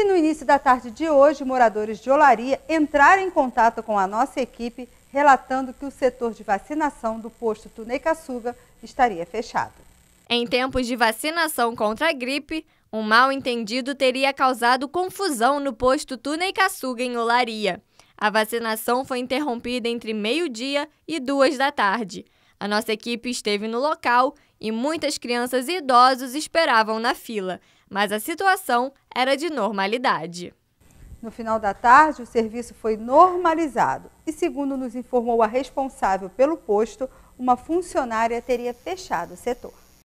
E no início da tarde de hoje, moradores de Olaria entraram em contato com a nossa equipe, relatando que o setor de vacinação do posto Tuneicaçuga estaria fechado. Em tempos de vacinação contra a gripe, um mal-entendido teria causado confusão no posto Tuneicaçuga, em Olaria. A vacinação foi interrompida entre meio-dia e duas da tarde. A nossa equipe esteve no local e muitas crianças e idosos esperavam na fila, mas a situação era de normalidade. No final da tarde, o serviço foi normalizado e, segundo nos informou a responsável pelo posto, uma funcionária teria fechado o setor.